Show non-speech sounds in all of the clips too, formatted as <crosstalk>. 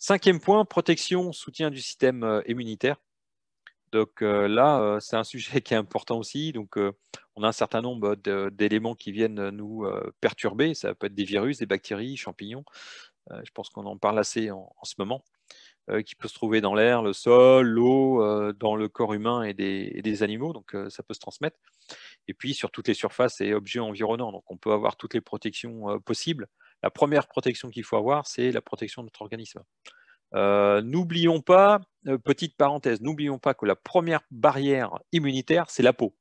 Cinquième point, protection, soutien du système euh, immunitaire. Donc euh, là, euh, c'est un <laughs> sujet qui est important aussi. Donc, on a un certain nombre d'éléments qui viennent nous perturber. Ça peut être des virus, des bactéries, champignons. je pense qu'on en parle assez en, ce moment, qui peut se trouver dans l'air, le sol, l'eau, dans le corps humain et des, et des animaux. Donc, ça peut se transmettre. Et puis, sur toutes les surfaces et objets environnants. Donc, on peut avoir toutes les protections possibles la première protection qu'il faut avoir, c'est la protection de notre organisme. Euh, n'oublions pas, euh, petite parenthèse, n'oublions pas que la première barrière immunitaire, c'est la peau.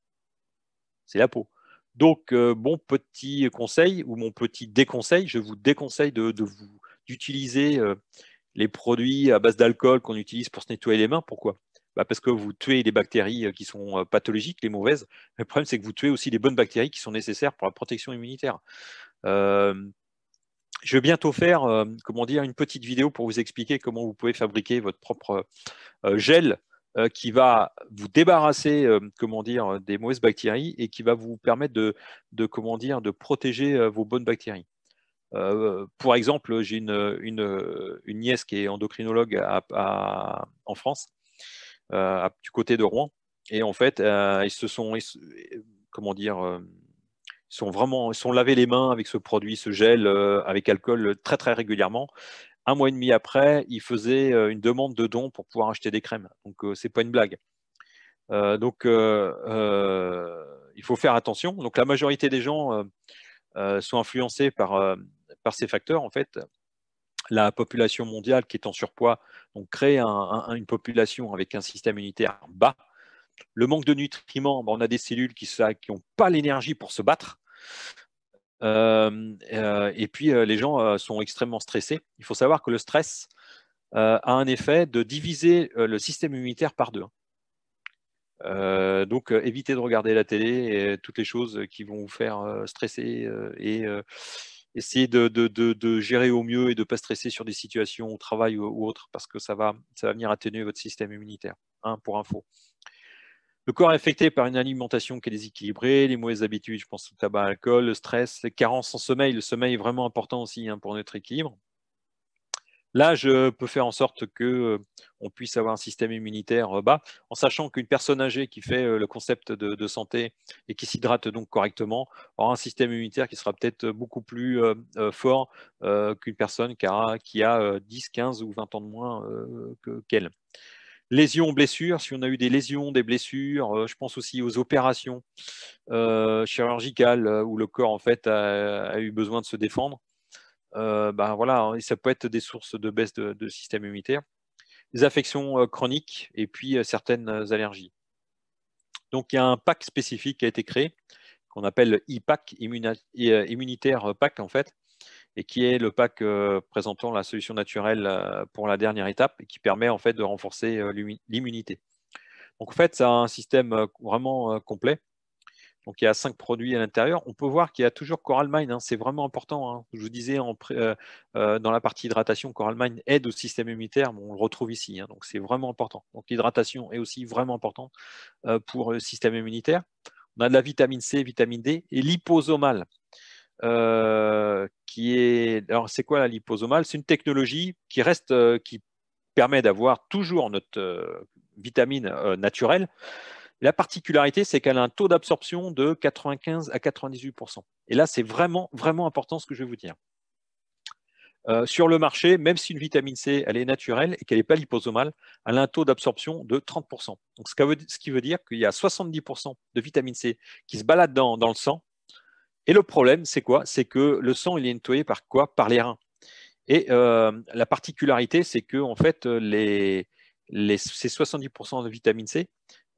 C'est la peau. Donc, euh, mon bon petit conseil ou mon petit déconseil, je vous déconseille de, vous d'utiliser les produits à base d'alcool qu'on utilise pour se nettoyer les mains. Pourquoi bah, Parce que vous tuez les bactéries qui sont pathologiques, les mauvaises. Le problème, c'est que vous tuez aussi les bonnes bactéries qui sont nécessaires pour la protection immunitaire je vais bientôt faire, euh, comment dire, une petite vidéo pour vous expliquer comment vous pouvez fabriquer votre propre euh, gel euh, qui va vous débarrasser, comment dire, des mauvaises bactéries et qui va vous permettre de, comment dire, de protéger vos bonnes bactéries. pour exemple, j'ai une, une, nièce qui est endocrinologue en France, du côté de Rouen, et en fait, ils se sont, comment dire ils vraiment, sont lavés les mains avec ce produit, ce gel euh, avec alcool euh, très très régulièrement. Un mois et demi après, ils faisaient euh, une demande de dons pour pouvoir acheter des crèmes. Donc c'est pas une blague. donc il faut faire attention. Donc la majorité des gens sont influencés par par ces facteurs en fait. La population mondiale qui est en surpoids donc crée une population avec un système immunitaire bas le manque de nutriments, ben, on a des cellules qui n'ont pas l'énergie pour se battre. Euh, euh, et puis euh, les gens sont extrêmement stressés. Il faut savoir que le stress a un effet de diviser le système immunitaire par deux. Hein. donc évitez de regarder la télé et toutes les choses qui vont vous faire stresser et essayez de, gérer au mieux et de ne pas stresser sur des situations au travail ou, autre parce que ça va, ça va venir atténuer votre système immunitaire, Un hein, pour info. Le corps est affecté par une alimentation qui est déséquilibrée, les mauvaises habitudes, je pense au tabac, l'alcool, le stress, les carences en sommeil. Le sommeil est vraiment important aussi hein, pour notre équilibre. Là, je peux faire en sorte qu'on euh, puisse avoir un système immunitaire euh, bas, en sachant qu'une personne âgée qui fait euh, le concept de, santé et qui s'hydrate donc correctement aura un système immunitaire qui sera peut-être beaucoup plus fort qu'une personne qui a, 10, 15 ou 20 ans de moins qu'elle. Lésions, blessures, si on a eu des lésions, des blessures, euh, je pense aussi aux opérations euh, chirurgicales euh, où le corps en fait a, eu besoin de se défendre. ben voilà, hein, ça peut être des sources de baisse de, système immunitaire, des affections chroniques et puis certaines allergies. Donc il y a un pack spécifique qui a été créé qu'on appelle IPAC, immunitaire pack en fait, et qui est le pack euh, présentant la solution naturelle euh, pour la dernière étape et qui permet en fait de renforcer euh, l'immunité. Donc en fait, ça a un système vraiment complet. Donc il y a cinq produits à l'intérieur. On peut voir qu'il y a toujours Coralmine, hein. c'est vraiment important. Hein. Je vous disais dans la partie hydratation, Coralmine aide au système immunitaire, on le retrouve ici, hein. donc c'est vraiment important. Donc l'hydratation est aussi vraiment importante pour le système immunitaire. On a de la vitamine C, vitamine D et l'hyposomale, euh, qui est. Alors, c'est quoi la liposomale C'est une technologie qui reste, euh, qui permet d'avoir toujours notre euh, vitamine naturelle. La particularité, c'est qu'elle a un taux d'absorption de 95 à 98 Et là, c'est vraiment, vraiment important ce que je vais vous dire. sur le marché, même si une vitamine C, elle est naturelle et qu'elle n'est pas liposomale, elle a un taux d'absorption de 30 Donc, ce, qui veut dire qu'il y a 70 de vitamine C qui se balade dans le sang et le problème, c'est quoi C'est que le sang, il est nettoyé par quoi Par les reins. Et euh, la particularité, c'est que en fait, ces 70% de vitamine C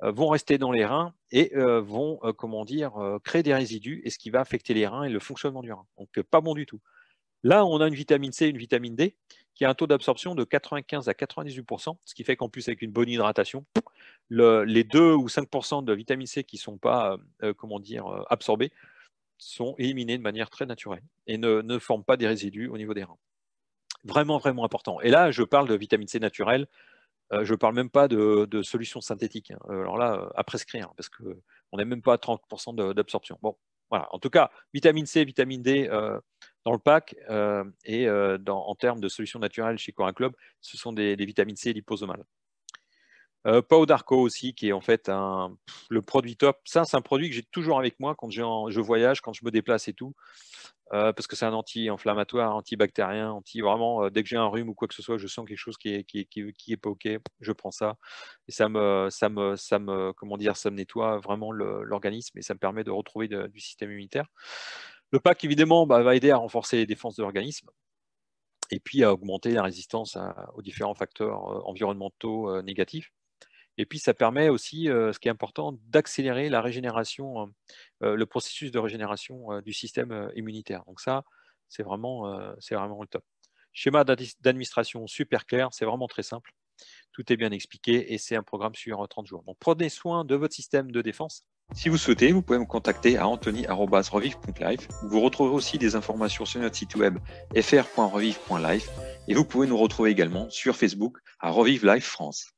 euh, vont rester dans les reins et euh, vont, comment dire, créer des résidus, et ce qui va affecter les reins et le fonctionnement du rein. Donc, pas bon du tout. Là, on a une vitamine C une vitamine D qui a un taux d'absorption de 95 à 98%, ce qui fait qu'en plus, avec une bonne hydratation, les 2 ou 5% de vitamine C qui ne sont pas, comment dire, absorbés sont éliminés de manière très naturelle et ne, ne forment pas des résidus au niveau des reins. Vraiment, vraiment important. Et là, je parle de vitamine C naturelle, euh, je ne parle même pas de, solutions synthétiques. Hein. Euh, alors là, à prescrire, hein, parce qu'on n'est même pas à 30% d'absorption. Bon, voilà. En tout cas, vitamine C, vitamine D euh, dans le pack et en termes de solutions naturelles chez Corin Club, ce sont des, des vitamines C liposomales. Euh, Pau d'Arco aussi, qui est en fait le produit top. Ça, c'est un produit que j'ai toujours avec moi quand je voyage, quand je me déplace et tout. Euh, parce que c'est un anti-inflammatoire, antibactérien, anti vraiment, euh, dès que j'ai un rhume ou quoi que ce soit, je sens quelque chose qui n'est qui, pas OK, je prends ça. Et ça me, comment dire, ça me nettoie vraiment l'organisme et ça me permet de retrouver du système immunitaire. Le pack, évidemment, bah, va aider à renforcer les défenses de l'organisme et puis à augmenter la résistance aux différents facteurs euh, environnementaux négatifs. Et puis, ça permet aussi, euh, ce qui est important, d'accélérer la régénération, hein, euh, le processus de régénération euh, du système immunitaire. Donc ça, c'est vraiment, c'est vraiment le top. Schéma d'administration super clair, c'est vraiment très simple. Tout est bien expliqué et c'est un programme sur 30 jours. Donc prenez soin de votre système de défense. Si vous souhaitez, vous pouvez me contacter à anthony.revive.life. Vous retrouverez aussi des informations sur notre site web fr.revive.life et vous pouvez nous retrouver également sur Facebook à Revive Life France.